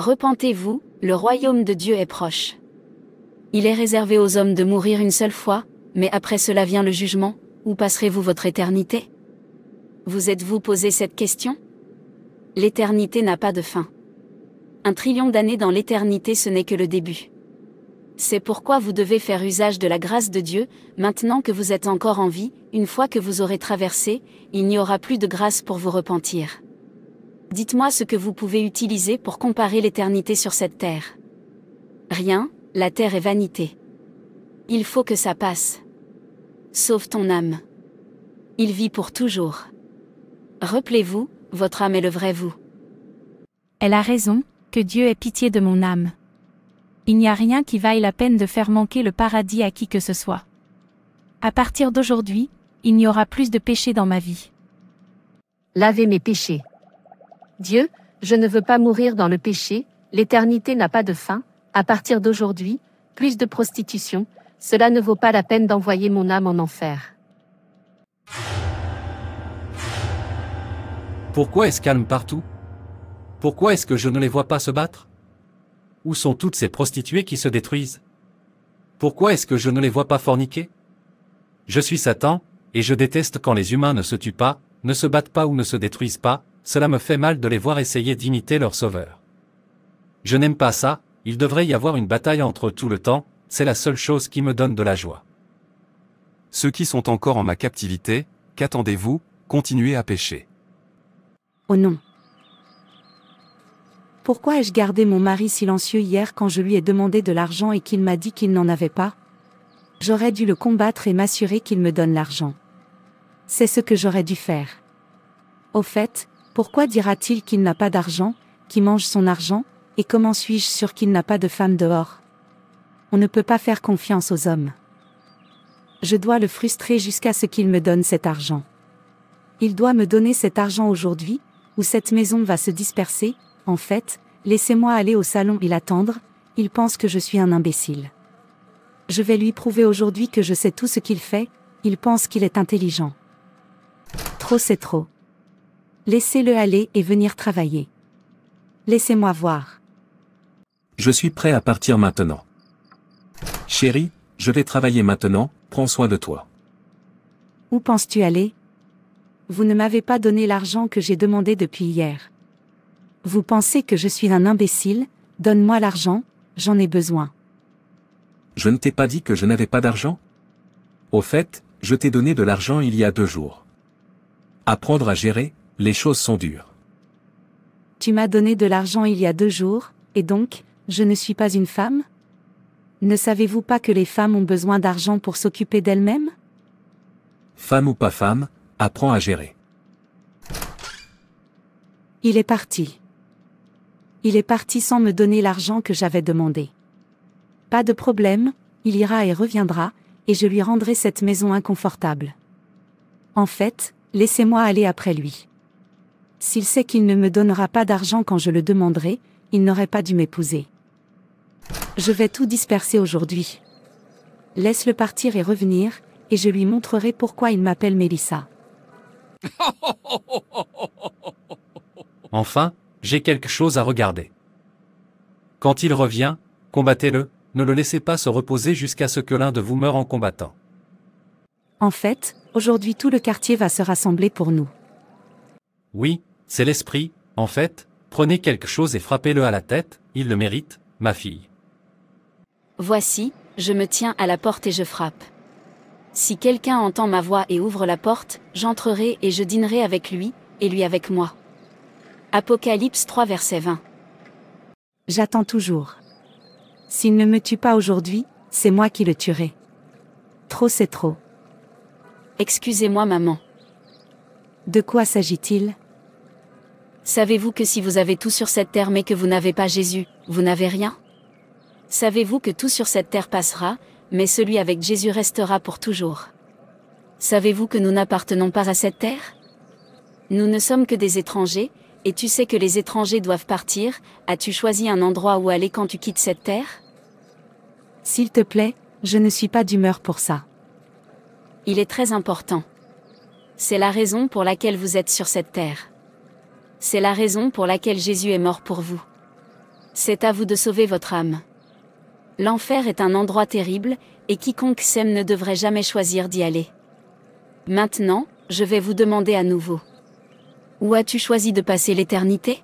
Repentez-vous, le royaume de Dieu est proche. Il est réservé aux hommes de mourir une seule fois, mais après cela vient le jugement, où passerez-vous votre éternité Vous êtes-vous posé cette question L'éternité n'a pas de fin. Un trillion d'années dans l'éternité ce n'est que le début. C'est pourquoi vous devez faire usage de la grâce de Dieu, maintenant que vous êtes encore en vie, une fois que vous aurez traversé, il n'y aura plus de grâce pour vous repentir dites-moi ce que vous pouvez utiliser pour comparer l'éternité sur cette terre. Rien, la terre est vanité. Il faut que ça passe. Sauve ton âme. Il vit pour toujours. Rappelez-vous, votre âme est le vrai vous. Elle a raison, que Dieu ait pitié de mon âme. Il n'y a rien qui vaille la peine de faire manquer le paradis à qui que ce soit. À partir d'aujourd'hui, il n'y aura plus de péché dans ma vie. Lavez mes péchés. Dieu, je ne veux pas mourir dans le péché, l'éternité n'a pas de fin, à partir d'aujourd'hui, plus de prostitution, cela ne vaut pas la peine d'envoyer mon âme en enfer. Pourquoi est-ce calme partout Pourquoi est-ce que je ne les vois pas se battre Où sont toutes ces prostituées qui se détruisent Pourquoi est-ce que je ne les vois pas forniquer Je suis Satan, et je déteste quand les humains ne se tuent pas, ne se battent pas ou ne se détruisent pas, cela me fait mal de les voir essayer d'imiter leur sauveur. Je n'aime pas ça, il devrait y avoir une bataille entre eux tout le temps, c'est la seule chose qui me donne de la joie. Ceux qui sont encore en ma captivité, qu'attendez-vous, continuez à pêcher. Oh non. Pourquoi ai-je gardé mon mari silencieux hier quand je lui ai demandé de l'argent et qu'il m'a dit qu'il n'en avait pas J'aurais dû le combattre et m'assurer qu'il me donne l'argent. C'est ce que j'aurais dû faire. Au fait, pourquoi dira-t-il qu'il n'a pas d'argent, qui mange son argent, et comment suis-je sûr qu'il n'a pas de femme dehors On ne peut pas faire confiance aux hommes. Je dois le frustrer jusqu'à ce qu'il me donne cet argent. Il doit me donner cet argent aujourd'hui, ou cette maison va se disperser, en fait, laissez-moi aller au salon et l'attendre, il pense que je suis un imbécile. Je vais lui prouver aujourd'hui que je sais tout ce qu'il fait, il pense qu'il est intelligent. Trop c'est trop. Laissez-le aller et venir travailler. Laissez-moi voir. Je suis prêt à partir maintenant. Chérie, je vais travailler maintenant, prends soin de toi. Où penses-tu aller Vous ne m'avez pas donné l'argent que j'ai demandé depuis hier. Vous pensez que je suis un imbécile, donne-moi l'argent, j'en ai besoin. Je ne t'ai pas dit que je n'avais pas d'argent Au fait, je t'ai donné de l'argent il y a deux jours. Apprendre à gérer, les choses sont dures. Tu m'as donné de l'argent il y a deux jours, et donc, je ne suis pas une femme Ne savez-vous pas que les femmes ont besoin d'argent pour s'occuper d'elles-mêmes Femme ou pas femme, apprends à gérer. Il est parti. Il est parti sans me donner l'argent que j'avais demandé. Pas de problème, il ira et reviendra, et je lui rendrai cette maison inconfortable. En fait, laissez-moi aller après lui. S'il sait qu'il ne me donnera pas d'argent quand je le demanderai, il n'aurait pas dû m'épouser. Je vais tout disperser aujourd'hui. Laisse-le partir et revenir, et je lui montrerai pourquoi il m'appelle Mélissa. Enfin, j'ai quelque chose à regarder. Quand il revient, combattez-le, ne le laissez pas se reposer jusqu'à ce que l'un de vous meure en combattant. En fait, aujourd'hui tout le quartier va se rassembler pour nous. Oui, c'est l'esprit, en fait, prenez quelque chose et frappez-le à la tête, il le mérite, ma fille. Voici, je me tiens à la porte et je frappe. Si quelqu'un entend ma voix et ouvre la porte, j'entrerai et je dînerai avec lui, et lui avec moi. Apocalypse 3 verset 20. J'attends toujours. S'il ne me tue pas aujourd'hui, c'est moi qui le tuerai. Trop c'est trop. Excusez-moi maman. De quoi s'agit-il Savez-vous que si vous avez tout sur cette terre mais que vous n'avez pas Jésus, vous n'avez rien Savez-vous que tout sur cette terre passera, mais celui avec Jésus restera pour toujours Savez-vous que nous n'appartenons pas à cette terre Nous ne sommes que des étrangers, et tu sais que les étrangers doivent partir, as-tu choisi un endroit où aller quand tu quittes cette terre S'il te plaît, je ne suis pas d'humeur pour ça. Il est très important. C'est la raison pour laquelle vous êtes sur cette terre. C'est la raison pour laquelle Jésus est mort pour vous. C'est à vous de sauver votre âme. L'enfer est un endroit terrible, et quiconque s'aime ne devrait jamais choisir d'y aller. Maintenant, je vais vous demander à nouveau. Où as-tu choisi de passer l'éternité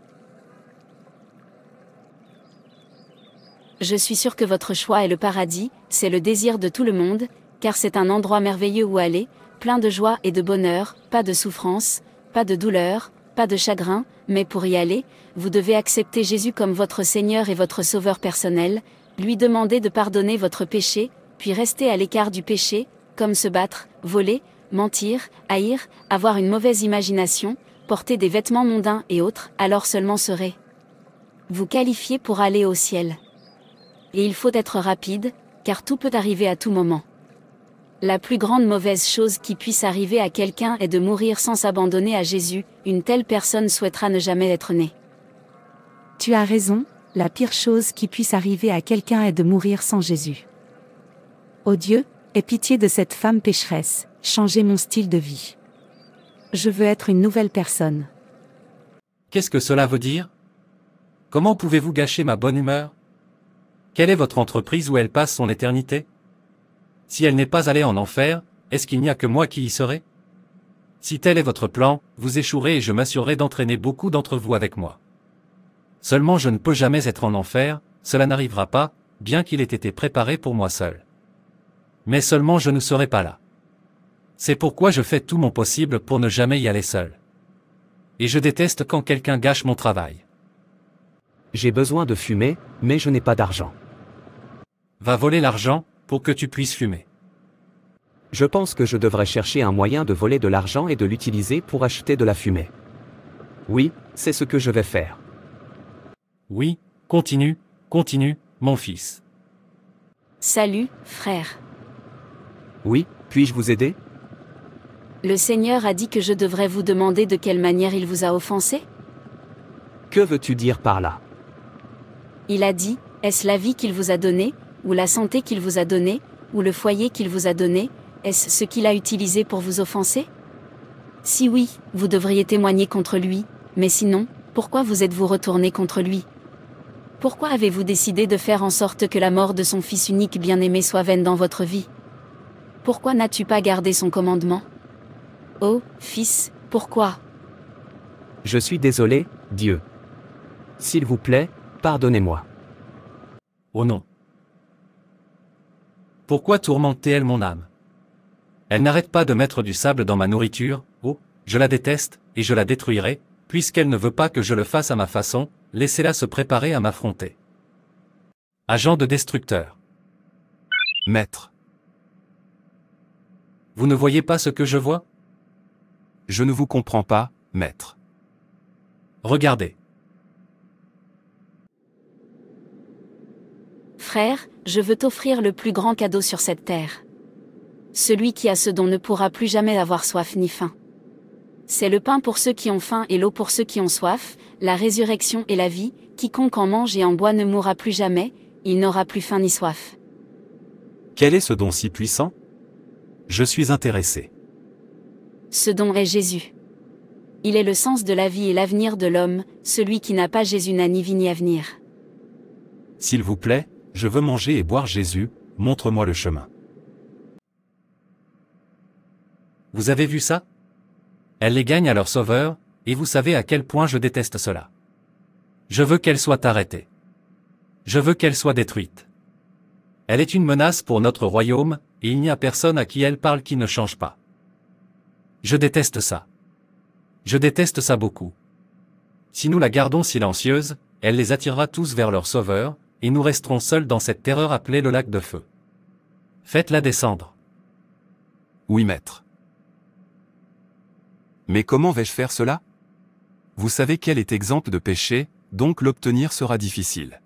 Je suis sûr que votre choix est le paradis, c'est le désir de tout le monde, car c'est un endroit merveilleux où aller, plein de joie et de bonheur, pas de souffrance, pas de douleur, pas de chagrin, mais pour y aller, vous devez accepter Jésus comme votre Seigneur et votre Sauveur personnel, lui demander de pardonner votre péché, puis rester à l'écart du péché, comme se battre, voler, mentir, haïr, avoir une mauvaise imagination, porter des vêtements mondains et autres, alors seulement serez vous qualifiez pour aller au ciel. Et il faut être rapide, car tout peut arriver à tout moment. La plus grande mauvaise chose qui puisse arriver à quelqu'un est de mourir sans s'abandonner à Jésus, une telle personne souhaitera ne jamais être née. Tu as raison, la pire chose qui puisse arriver à quelqu'un est de mourir sans Jésus. Ô oh Dieu, aie pitié de cette femme pécheresse, changez mon style de vie. Je veux être une nouvelle personne. Qu'est-ce que cela veut dire Comment pouvez-vous gâcher ma bonne humeur Quelle est votre entreprise où elle passe son éternité si elle n'est pas allée en enfer, est-ce qu'il n'y a que moi qui y serai Si tel est votre plan, vous échouerez et je m'assurerai d'entraîner beaucoup d'entre vous avec moi. Seulement je ne peux jamais être en enfer, cela n'arrivera pas, bien qu'il ait été préparé pour moi seul. Mais seulement je ne serai pas là. C'est pourquoi je fais tout mon possible pour ne jamais y aller seul. Et je déteste quand quelqu'un gâche mon travail. J'ai besoin de fumer, mais je n'ai pas d'argent. Va voler l'argent, pour que tu puisses fumer. Je pense que je devrais chercher un moyen de voler de l'argent et de l'utiliser pour acheter de la fumée. Oui, c'est ce que je vais faire. Oui, continue, continue, mon fils. Salut, frère. Oui, puis-je vous aider Le Seigneur a dit que je devrais vous demander de quelle manière il vous a offensé Que veux-tu dire par là Il a dit, est-ce la vie qu'il vous a donnée, ou la santé qu'il vous a donnée, ou le foyer qu'il vous a donné, est-ce ce qu'il a utilisé pour vous offenser Si oui, vous devriez témoigner contre lui, mais sinon, pourquoi vous êtes-vous retourné contre lui Pourquoi avez-vous décidé de faire en sorte que la mort de son fils unique bien-aimé soit vaine dans votre vie Pourquoi n'as-tu pas gardé son commandement Oh, fils, pourquoi Je suis désolé, Dieu. S'il vous plaît, pardonnez-moi. Oh non. Pourquoi tourmente-t-elle mon âme Elle n'arrête pas de mettre du sable dans ma nourriture, oh, je la déteste, et je la détruirai, puisqu'elle ne veut pas que je le fasse à ma façon, laissez-la se préparer à m'affronter. Agent de destructeur. Maître. Vous ne voyez pas ce que je vois Je ne vous comprends pas, maître. Regardez. frère, je veux t'offrir le plus grand cadeau sur cette terre. Celui qui a ce don ne pourra plus jamais avoir soif ni faim. C'est le pain pour ceux qui ont faim et l'eau pour ceux qui ont soif, la résurrection et la vie, quiconque en mange et en boit ne mourra plus jamais, il n'aura plus faim ni soif. Quel est ce don si puissant Je suis intéressé. Ce don est Jésus. Il est le sens de la vie et l'avenir de l'homme, celui qui n'a pas Jésus n'a ni vie ni avenir. S'il vous plaît, je veux manger et boire Jésus, montre-moi le chemin. Vous avez vu ça Elle les gagne à leur sauveur, et vous savez à quel point je déteste cela. Je veux qu'elle soit arrêtée. Je veux qu'elle soit détruite. Elle est une menace pour notre royaume, et il n'y a personne à qui elle parle qui ne change pas. Je déteste ça. Je déteste ça beaucoup. Si nous la gardons silencieuse, elle les attirera tous vers leur sauveur, et nous resterons seuls dans cette terreur appelée le lac de feu. Faites-la descendre. Oui, maître. Mais comment vais-je faire cela Vous savez qu'elle est exempte de péché, donc l'obtenir sera difficile.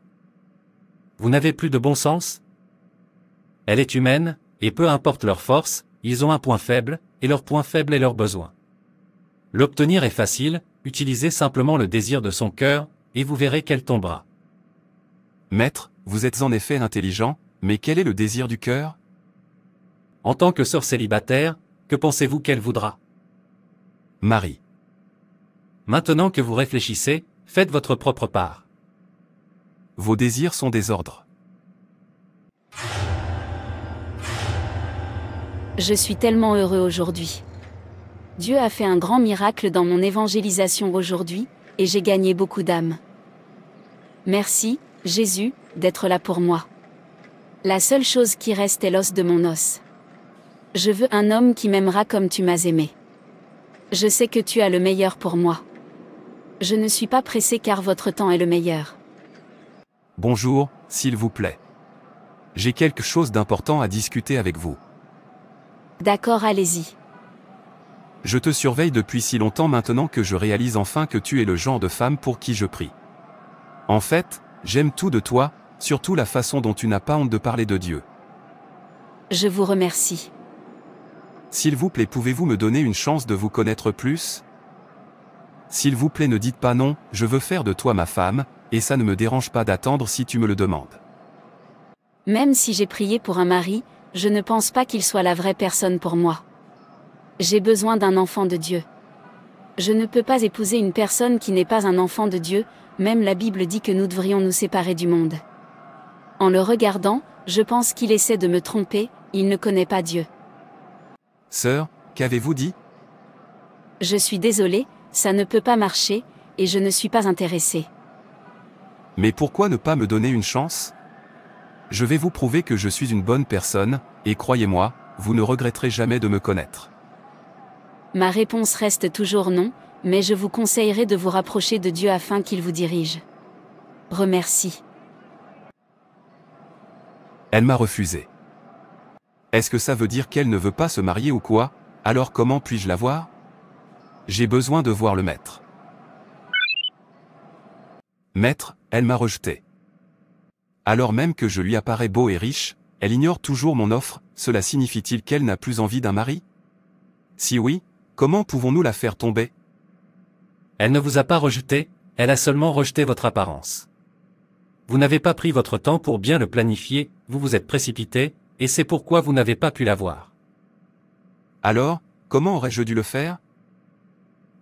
Vous n'avez plus de bon sens Elle est humaine, et peu importe leur force, ils ont un point faible, et leur point faible est leur besoin. L'obtenir est facile, utilisez simplement le désir de son cœur, et vous verrez qu'elle tombera. Maître, vous êtes en effet intelligent, mais quel est le désir du cœur En tant que sœur célibataire, que pensez-vous qu'elle voudra Marie. Maintenant que vous réfléchissez, faites votre propre part. Vos désirs sont des ordres. Je suis tellement heureux aujourd'hui. Dieu a fait un grand miracle dans mon évangélisation aujourd'hui, et j'ai gagné beaucoup d'âmes. Merci, Jésus, d'être là pour moi. La seule chose qui reste est l'os de mon os. Je veux un homme qui m'aimera comme tu m'as aimé. Je sais que tu as le meilleur pour moi. Je ne suis pas pressé car votre temps est le meilleur. Bonjour, s'il vous plaît. J'ai quelque chose d'important à discuter avec vous. D'accord, allez-y. Je te surveille depuis si longtemps maintenant que je réalise enfin que tu es le genre de femme pour qui je prie. En fait, J'aime tout de toi, surtout la façon dont tu n'as pas honte de parler de Dieu. Je vous remercie. S'il vous plaît, pouvez-vous me donner une chance de vous connaître plus S'il vous plaît, ne dites pas non, je veux faire de toi ma femme, et ça ne me dérange pas d'attendre si tu me le demandes. Même si j'ai prié pour un mari, je ne pense pas qu'il soit la vraie personne pour moi. J'ai besoin d'un enfant de Dieu. Je ne peux pas épouser une personne qui n'est pas un enfant de Dieu, même la Bible dit que nous devrions nous séparer du monde. En le regardant, je pense qu'il essaie de me tromper, il ne connaît pas Dieu. Sœur, qu'avez-vous dit Je suis désolée, ça ne peut pas marcher, et je ne suis pas intéressée. Mais pourquoi ne pas me donner une chance Je vais vous prouver que je suis une bonne personne, et croyez-moi, vous ne regretterez jamais de me connaître. Ma réponse reste toujours non, mais je vous conseillerais de vous rapprocher de Dieu afin qu'il vous dirige. Remercie. Elle m'a refusé. Est-ce que ça veut dire qu'elle ne veut pas se marier ou quoi Alors comment puis-je la voir J'ai besoin de voir le maître. Maître, elle m'a rejeté. Alors même que je lui apparais beau et riche, elle ignore toujours mon offre, cela signifie-t-il qu'elle n'a plus envie d'un mari Si oui, comment pouvons-nous la faire tomber elle ne vous a pas rejeté, elle a seulement rejeté votre apparence. Vous n'avez pas pris votre temps pour bien le planifier, vous vous êtes précipité, et c'est pourquoi vous n'avez pas pu la voir. Alors, comment aurais-je dû le faire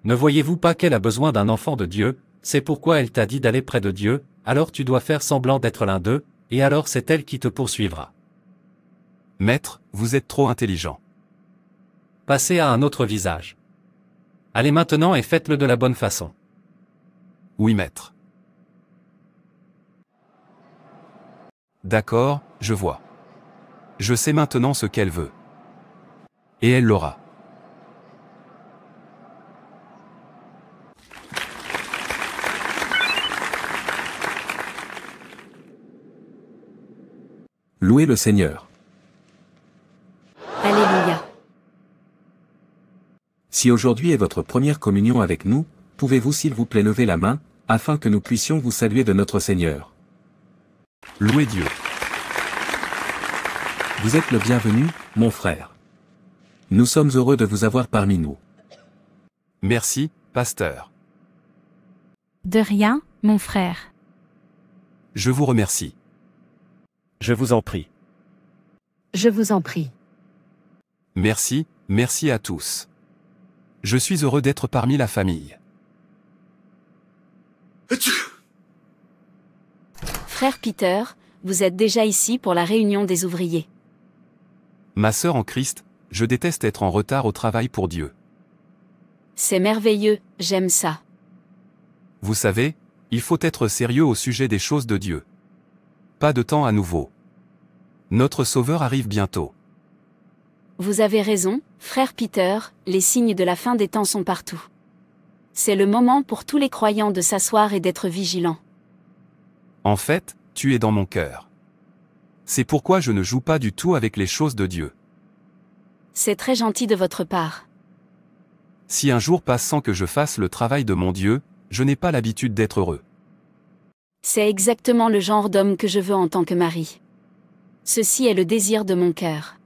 Ne voyez-vous pas qu'elle a besoin d'un enfant de Dieu, c'est pourquoi elle t'a dit d'aller près de Dieu, alors tu dois faire semblant d'être l'un d'eux, et alors c'est elle qui te poursuivra. Maître, vous êtes trop intelligent. Passez à un autre visage. Allez maintenant et faites-le de la bonne façon. Oui maître. D'accord, je vois. Je sais maintenant ce qu'elle veut. Et elle l'aura. Louez le Seigneur. Si aujourd'hui est votre première communion avec nous, pouvez-vous s'il vous plaît lever la main, afin que nous puissions vous saluer de notre Seigneur. Louez Dieu. Vous êtes le bienvenu, mon frère. Nous sommes heureux de vous avoir parmi nous. Merci, pasteur. De rien, mon frère. Je vous remercie. Je vous en prie. Je vous en prie. Merci, merci à tous. Je suis heureux d'être parmi la famille. Frère Peter, vous êtes déjà ici pour la réunion des ouvriers. Ma sœur en Christ, je déteste être en retard au travail pour Dieu. C'est merveilleux, j'aime ça. Vous savez, il faut être sérieux au sujet des choses de Dieu. Pas de temps à nouveau. Notre Sauveur arrive bientôt. Vous avez raison, Frère Peter, les signes de la fin des temps sont partout. C'est le moment pour tous les croyants de s'asseoir et d'être vigilants. En fait, tu es dans mon cœur. C'est pourquoi je ne joue pas du tout avec les choses de Dieu. C'est très gentil de votre part. Si un jour passe sans que je fasse le travail de mon Dieu, je n'ai pas l'habitude d'être heureux. C'est exactement le genre d'homme que je veux en tant que mari. Ceci est le désir de mon cœur.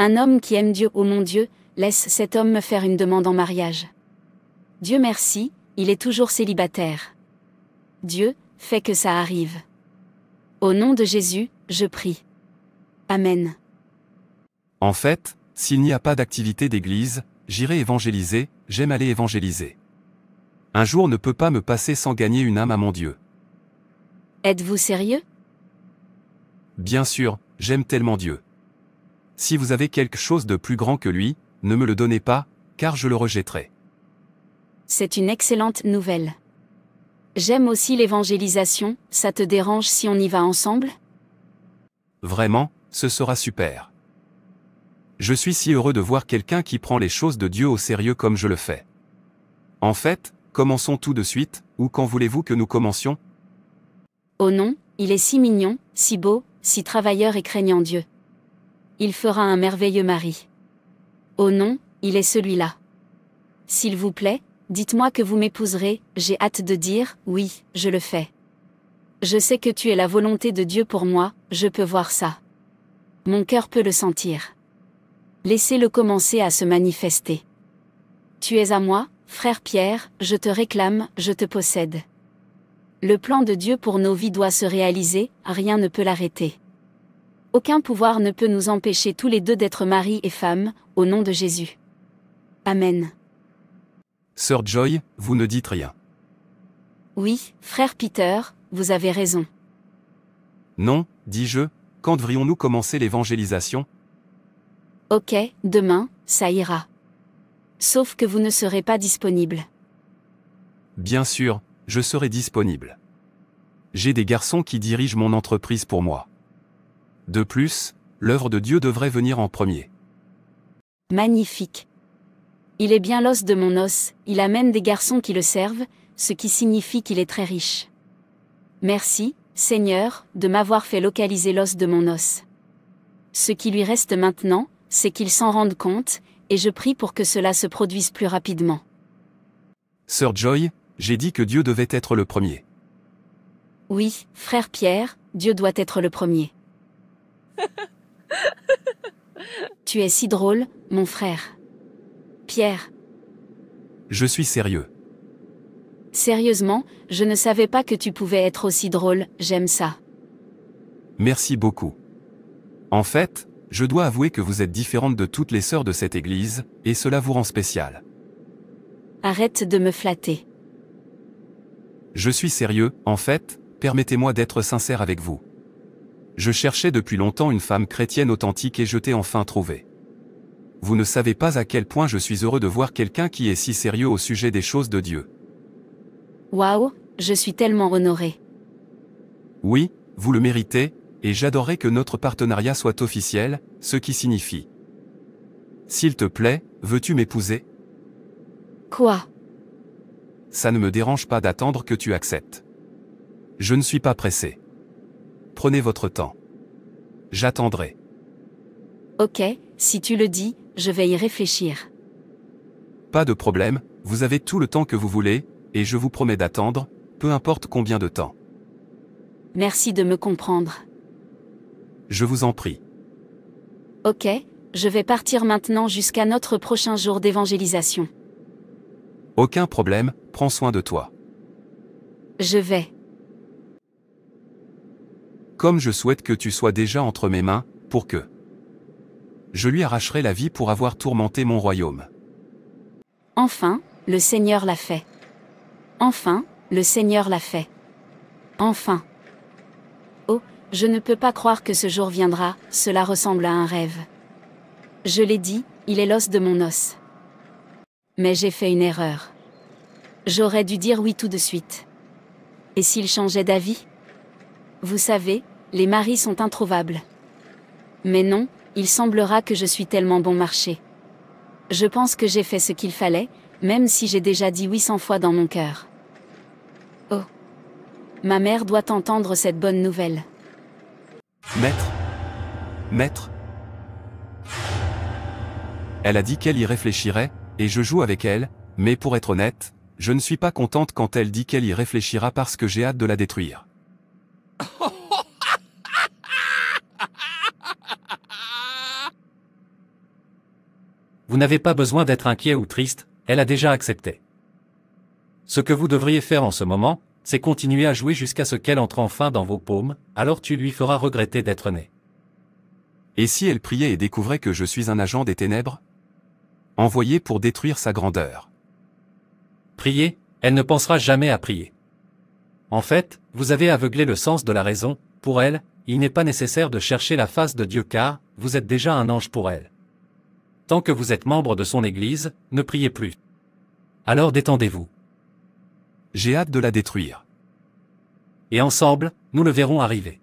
Un homme qui aime Dieu, ô oh mon Dieu, laisse cet homme me faire une demande en mariage. Dieu merci, il est toujours célibataire. Dieu, fais que ça arrive. Au nom de Jésus, je prie. Amen. En fait, s'il n'y a pas d'activité d'église, j'irai évangéliser, j'aime aller évangéliser. Un jour ne peut pas me passer sans gagner une âme à mon Dieu. Êtes-vous sérieux Bien sûr, j'aime tellement Dieu. Si vous avez quelque chose de plus grand que lui, ne me le donnez pas, car je le rejetterai. C'est une excellente nouvelle. J'aime aussi l'évangélisation, ça te dérange si on y va ensemble Vraiment, ce sera super. Je suis si heureux de voir quelqu'un qui prend les choses de Dieu au sérieux comme je le fais. En fait, commençons tout de suite, ou quand voulez-vous que nous commencions Oh non, il est si mignon, si beau, si travailleur et craignant Dieu il fera un merveilleux mari. Oh non, il est celui-là. S'il vous plaît, dites-moi que vous m'épouserez, j'ai hâte de dire, oui, je le fais. Je sais que tu es la volonté de Dieu pour moi, je peux voir ça. Mon cœur peut le sentir. Laissez-le commencer à se manifester. Tu es à moi, frère Pierre, je te réclame, je te possède. Le plan de Dieu pour nos vies doit se réaliser, rien ne peut l'arrêter aucun pouvoir ne peut nous empêcher tous les deux d'être mari et femme, au nom de Jésus. Amen. Sœur Joy, vous ne dites rien. Oui, frère Peter, vous avez raison. Non, dis-je, quand devrions-nous commencer l'évangélisation Ok, demain, ça ira. Sauf que vous ne serez pas disponible. Bien sûr, je serai disponible. J'ai des garçons qui dirigent mon entreprise pour moi. De plus, l'œuvre de Dieu devrait venir en premier. Magnifique. Il est bien l'os de mon os, il même des garçons qui le servent, ce qui signifie qu'il est très riche. Merci, Seigneur, de m'avoir fait localiser l'os de mon os. Ce qui lui reste maintenant, c'est qu'il s'en rende compte, et je prie pour que cela se produise plus rapidement. Sœur Joy, j'ai dit que Dieu devait être le premier. Oui, frère Pierre, Dieu doit être le premier tu es si drôle, mon frère. Pierre. Je suis sérieux. Sérieusement, je ne savais pas que tu pouvais être aussi drôle, j'aime ça. Merci beaucoup. En fait, je dois avouer que vous êtes différente de toutes les sœurs de cette église, et cela vous rend spéciale. Arrête de me flatter. Je suis sérieux, en fait, permettez-moi d'être sincère avec vous. Je cherchais depuis longtemps une femme chrétienne authentique et je t'ai enfin trouvée. Vous ne savez pas à quel point je suis heureux de voir quelqu'un qui est si sérieux au sujet des choses de Dieu. Waouh, je suis tellement honorée. Oui, vous le méritez, et j'adorerais que notre partenariat soit officiel, ce qui signifie. S'il te plaît, veux-tu m'épouser Quoi Ça ne me dérange pas d'attendre que tu acceptes. Je ne suis pas pressé. Prenez votre temps. J'attendrai. Ok, si tu le dis, je vais y réfléchir. Pas de problème, vous avez tout le temps que vous voulez, et je vous promets d'attendre, peu importe combien de temps. Merci de me comprendre. Je vous en prie. Ok, je vais partir maintenant jusqu'à notre prochain jour d'évangélisation. Aucun problème, prends soin de toi. Je vais comme je souhaite que tu sois déjà entre mes mains, pour que je lui arracherai la vie pour avoir tourmenté mon royaume. Enfin, le Seigneur l'a fait. Enfin, le Seigneur l'a fait. Enfin. Oh, je ne peux pas croire que ce jour viendra, cela ressemble à un rêve. Je l'ai dit, il est l'os de mon os. Mais j'ai fait une erreur. J'aurais dû dire oui tout de suite. Et s'il changeait d'avis vous savez, les maris sont introuvables. Mais non, il semblera que je suis tellement bon marché. Je pense que j'ai fait ce qu'il fallait, même si j'ai déjà dit 800 fois dans mon cœur. Oh. Ma mère doit entendre cette bonne nouvelle. Maître Maître Elle a dit qu'elle y réfléchirait, et je joue avec elle, mais pour être honnête, je ne suis pas contente quand elle dit qu'elle y réfléchira parce que j'ai hâte de la détruire. Vous n'avez pas besoin d'être inquiet ou triste, elle a déjà accepté. Ce que vous devriez faire en ce moment, c'est continuer à jouer jusqu'à ce qu'elle entre enfin dans vos paumes, alors tu lui feras regretter d'être né. Et si elle priait et découvrait que je suis un agent des ténèbres Envoyez pour détruire sa grandeur. Priez, elle ne pensera jamais à prier. En fait, vous avez aveuglé le sens de la raison, pour elle, il n'est pas nécessaire de chercher la face de Dieu car, vous êtes déjà un ange pour elle. Tant que vous êtes membre de son Église, ne priez plus. Alors détendez-vous. J'ai hâte de la détruire. Et ensemble, nous le verrons arriver.